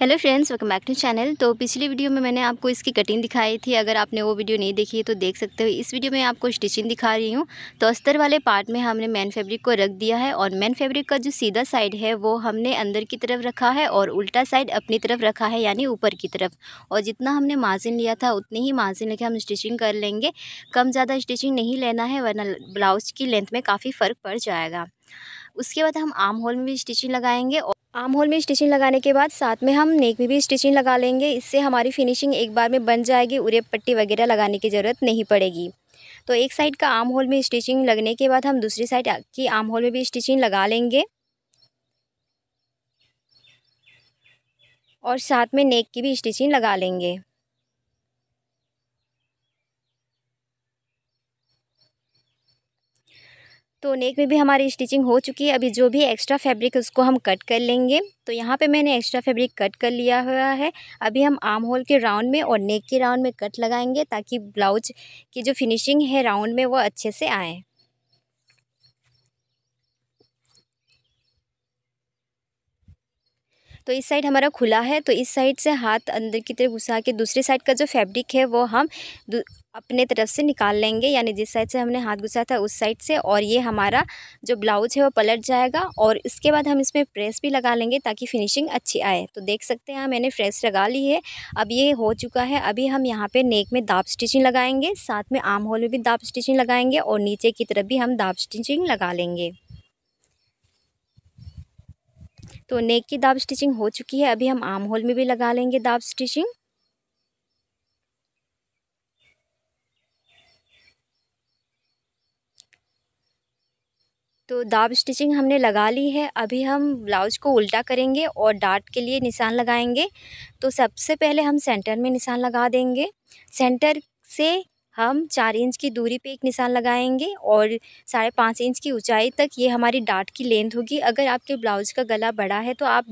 hello friends welcome back to channel तो पिछली video में मैंने आपको इसकी कटिंग दिखाई थी अगर आपने वो वीडियो नहीं देखी है तो देख सकते हो इस वीडियो में आपको स्टिचिंग दिखा रही हूँ तो अस्तर वाले पार्ट में हमने मैन फैब्रिक को रख दिया है और मैन फैब्रिक का जो सीधा साइड है वो हमने अंदर की तरफ रखा है और उल्टा साइड अपनी तरफ रखा है यानी ऊपर की तरफ और जितना हमने मार्जिन लिया था उतनी ही मार्जिन लेके हम स्टिचिंग कर लेंगे कम ज़्यादा स्टिचिंग नहीं लेना है वरना ब्लाउज की लेंथ में काफ़ी फ़र्क पड़ जाएगा उसके बाद हम आम होल में भी स्टिचिंग लगाएंगे और आम होल में स्टिचिंग लगाने के बाद साथ में हम नेक में भी स्टिचिंग लगा लेंगे इससे हमारी फिनिशिंग एक बार में बन जाएगी उरे पट्टी वगैरह लगाने की ज़रूरत नहीं पड़ेगी तो एक साइड का आम होल में स्टिचिंग लगने के बाद हम दूसरी साइड की आम होल में भी स्टिचिंग लगा लेंगे और साथ में नेक की भी स्टिचिंग लगा लेंगे तो नेक में भी हमारी स्टिचिंग हो चुकी है अभी जो भी एक्स्ट्रा फैब्रिक है उसको हम कट कर लेंगे तो यहाँ पे मैंने एक्स्ट्रा फैब्रिक कट कर लिया हुआ है अभी हम आर्म होल के राउंड में और नेक के राउंड में कट लगाएंगे ताकि ब्लाउज की जो फिनिशिंग है राउंड में वो अच्छे से आए तो इस साइड हमारा खुला है तो इस साइड से हाथ अंदर की तरफ घुसा के दूसरी साइड का जो फैब्रिक है वो हम अपने तरफ से निकाल लेंगे यानी जिस साइड से हमने हाथ घुसाया था उस साइड से और ये हमारा जो ब्लाउज है वो पलट जाएगा और इसके बाद हम इसमें प्रेस भी लगा लेंगे ताकि फिनिशिंग अच्छी आए तो देख सकते हैं मैंने प्रेस लगा ली है अब ये हो चुका है अभी हम यहाँ पे नेक में दाब स्टिचिंग लगाएंगे साथ में आम होल में भी दाब स्टिचिंग लगाएंगे और नीचे की तरफ भी हम दाब स्टिचिंग लगा लेंगे तो नेक की दाब स्टिचिंग हो चुकी है अभी हम आम होल में भी लगा लेंगे दाब स्टिचिंग तो दाब स्टिचिंग हमने लगा ली है अभी हम ब्लाउज को उल्टा करेंगे और डार्ट के लिए निशान लगाएंगे तो सबसे पहले हम सेंटर में निशान लगा देंगे सेंटर से हम चार इंच की दूरी पे एक निशान लगाएंगे और साढ़े पाँच इंच की ऊंचाई तक ये हमारी डार्ट की लेंथ होगी अगर आपके ब्लाउज का गला बड़ा है तो आप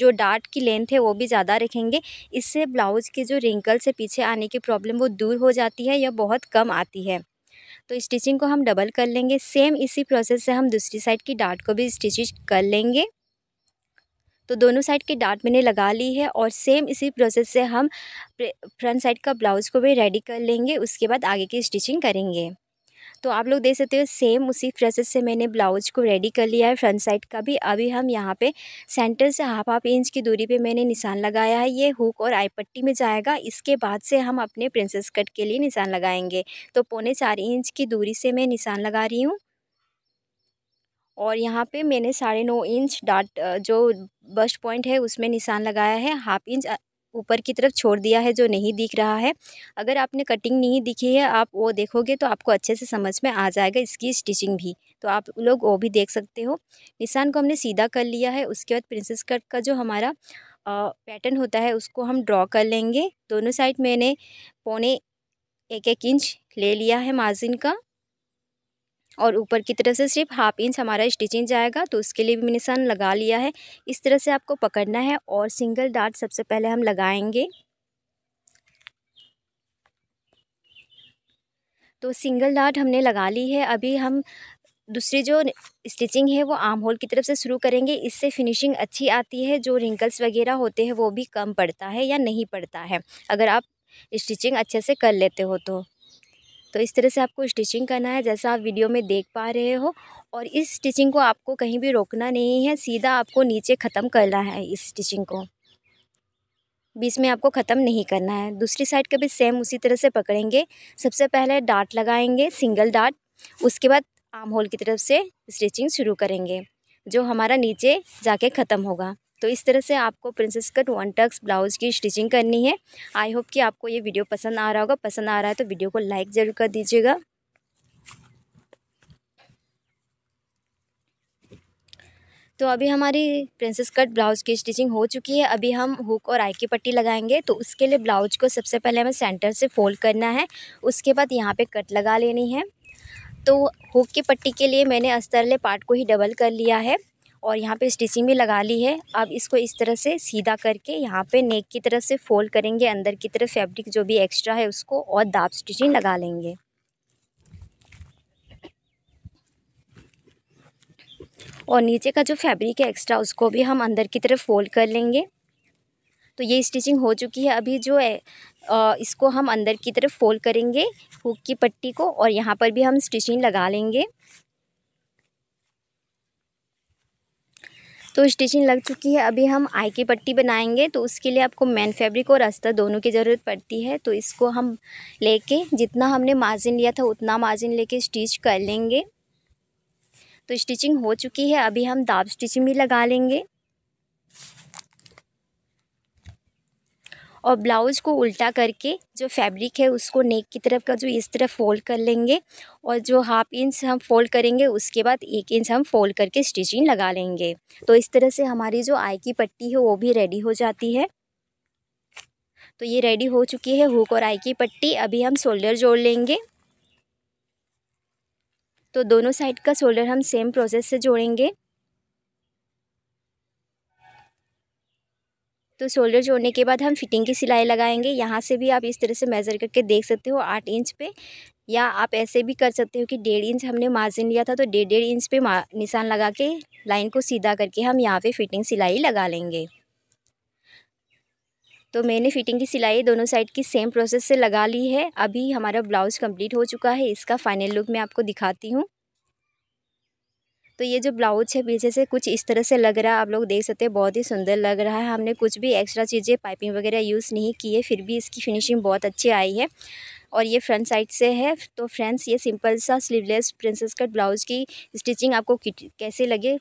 जो डार्ट की लेंथ है वो भी ज़्यादा रखेंगे इससे ब्लाउज के जो रिंकल से पीछे आने की प्रॉब्लम वो दूर हो जाती है या बहुत कम आती है तो स्टिचिंग को हम डबल कर लेंगे सेम इसी प्रोसेस से हम दूसरी साइड की डार्ट को भी स्टिचिज कर लेंगे तो दोनों साइड की डार्ट मैंने लगा ली है और सेम इसी प्रोसेस से हम फ्रंट साइड का ब्लाउज़ को भी रेडी कर लेंगे उसके बाद आगे की स्टिचिंग करेंगे तो आप लोग देख सकते हो सेम उसी प्रोसेस से मैंने ब्लाउज को रेडी कर लिया है फ्रंट साइड का भी अभी हम यहाँ पे सेंटर से हाफ हाफ इंच की दूरी पे मैंने निशान लगाया है ये हुक और आई पट्टी में जाएगा इसके बाद से हम अपने प्रिंसेस कट के लिए निशान लगाएंगे तो पौने चार इंच की दूरी से मैं निशान लगा रही हूँ और यहाँ पे मैंने साढ़े नौ इंच डाट जो बस्ट पॉइंट है उसमें निशान लगाया है हाफ इंच ऊपर की तरफ छोड़ दिया है जो नहीं दिख रहा है अगर आपने कटिंग नहीं दिखी है आप वो देखोगे तो आपको अच्छे से समझ में आ जाएगा इसकी स्टिचिंग भी तो आप लोग वो भी देख सकते हो निशान को हमने सीधा कर लिया है उसके बाद प्रिंसेस कट का जो हमारा पैटर्न होता है उसको हम ड्रॉ कर लेंगे दोनों साइड मैंने पौने एक एक इंच ले लिया है मार्जिन का और ऊपर की तरफ से सिर्फ हाफ इंच हमारा स्टिचिंग जाएगा तो उसके लिए भी मैंने निशान लगा लिया है इस तरह से आपको पकड़ना है और सिंगल डार्ट सबसे पहले हम लगाएंगे तो सिंगल डार्ट हमने लगा ली है अभी हम दूसरी जो स्टिचिंग है वो आर्म होल की तरफ से शुरू करेंगे इससे फिनिशिंग अच्छी आती है जो रिंकल्स वगैरह होते हैं वो भी कम पड़ता है या नहीं पड़ता है अगर आप स्टिचिंग अच्छे से कर लेते हो तो तो इस तरह से आपको स्टिचिंग करना है जैसा आप वीडियो में देख पा रहे हो और इस स्टिचिंग को आपको कहीं भी रोकना नहीं है सीधा आपको नीचे ख़त्म करना है इस स्टिचिंग को बीच में आपको ख़त्म नहीं करना है दूसरी साइड का भी सेम उसी तरह से पकड़ेंगे सबसे पहले डाट लगाएंगे सिंगल डाट उसके बाद आर्म होल की तरफ से स्टिचिंग शुरू करेंगे जो हमारा नीचे जाके ख़त्म होगा तो इस तरह से आपको princess cut one tucks blouse की स्टिचिंग करनी है आई होप कि आपको ये वीडियो पसंद आ रहा होगा पसंद आ रहा है तो वीडियो को लाइक ज़रूर कर दीजिएगा तो अभी हमारी प्रिंसेस कट ब्लाउज़ की स्टिचिंग हो चुकी है अभी हम हुक और आई की पट्टी लगाएंगे तो उसके लिए ब्लाउज को सबसे पहले हमें सेंटर से फोल्ड करना है उसके बाद यहाँ पे कट लगा लेनी है तो हुक की पट्टी के लिए मैंने अस्तरले पार्ट को ही डबल कर लिया है और यहाँ पे स्टिचिंग भी लगा ली है अब इसको इस तरह से सीधा करके यहाँ पे नेक की तरफ से फोल्ड करेंगे अंदर की तरफ फैब्रिक जो भी एक्स्ट्रा है उसको और दाब स्टिचिंग लगा लेंगे और नीचे का जो फैब्रिक है एक्स्ट्रा उसको भी हम अंदर की तरफ फोल्ड कर लेंगे तो ये स्टिचिंग हो चुकी है अभी जो है इसको हम अंदर की तरफ फोल्ड करेंगे हुक की पट्टी को और यहाँ पर भी हम स्टिचिंग लगा लेंगे तो स्टिचिंग लग चुकी है अभी हम आई की पट्टी बनाएंगे तो उसके लिए आपको मेन फैब्रिक और अस्तर दोनों की ज़रूरत पड़ती है तो इसको हम लेके जितना हमने मार्जिन लिया था उतना मार्जिन लेके स्टिच कर लेंगे तो स्टिचिंग हो चुकी है अभी हम दाब स्टिचिंग भी लगा लेंगे और ब्लाउज़ को उल्टा करके जो फैब्रिक है उसको नेक की तरफ का जो इस तरह फ़ोल्ड कर लेंगे और जो हाफ इंच हम फ़ोल्ड करेंगे उसके बाद एक इंच हम फ़ोल्ड करके स्टिचिंग लगा लेंगे तो इस तरह से हमारी जो आई की पट्टी है वो भी रेडी हो जाती है तो ये रेडी हो चुकी है हुक और आई की पट्टी अभी हम शोल्डर जोड़ लेंगे तो दोनों साइड का शोल्डर हम सेम प्रोसेस से जोड़ेंगे तो शोल्डर जोड़ने के बाद हम फिटिंग की सिलाई लगाएंगे यहाँ से भी आप इस तरह से मेज़र करके देख सकते हो आठ इंच पे या आप ऐसे भी कर सकते हो कि डेढ़ इंच हमने मार्जिन लिया था तो डेढ़ डेढ़ इंच पे निशान लगा के लाइन को सीधा करके हम यहाँ पे फिटिंग सिलाई लगा लेंगे तो मैंने फिटिंग की सिलाई दोनों साइड की सेम प्रोसेस से लगा ली है अभी हमारा ब्लाउज़ कम्प्लीट हो चुका है इसका फाइनल लुक मैं आपको दिखाती हूँ तो ये जो ब्लाउज है पीछे से कुछ इस तरह से लग रहा है आप लोग देख सकते हैं बहुत ही सुंदर लग रहा है हमने कुछ भी एक्स्ट्रा चीज़ें पाइपिंग वगैरह यूज़ नहीं की है फिर भी इसकी फिनिशिंग बहुत अच्छी आई है और ये फ्रंट साइड से है तो फ्रेंड्स ये सिंपल सा स्लीवलेस प्रिंसेस कट ब्लाउज़ की स्टिचिंग आपको कैसे लगे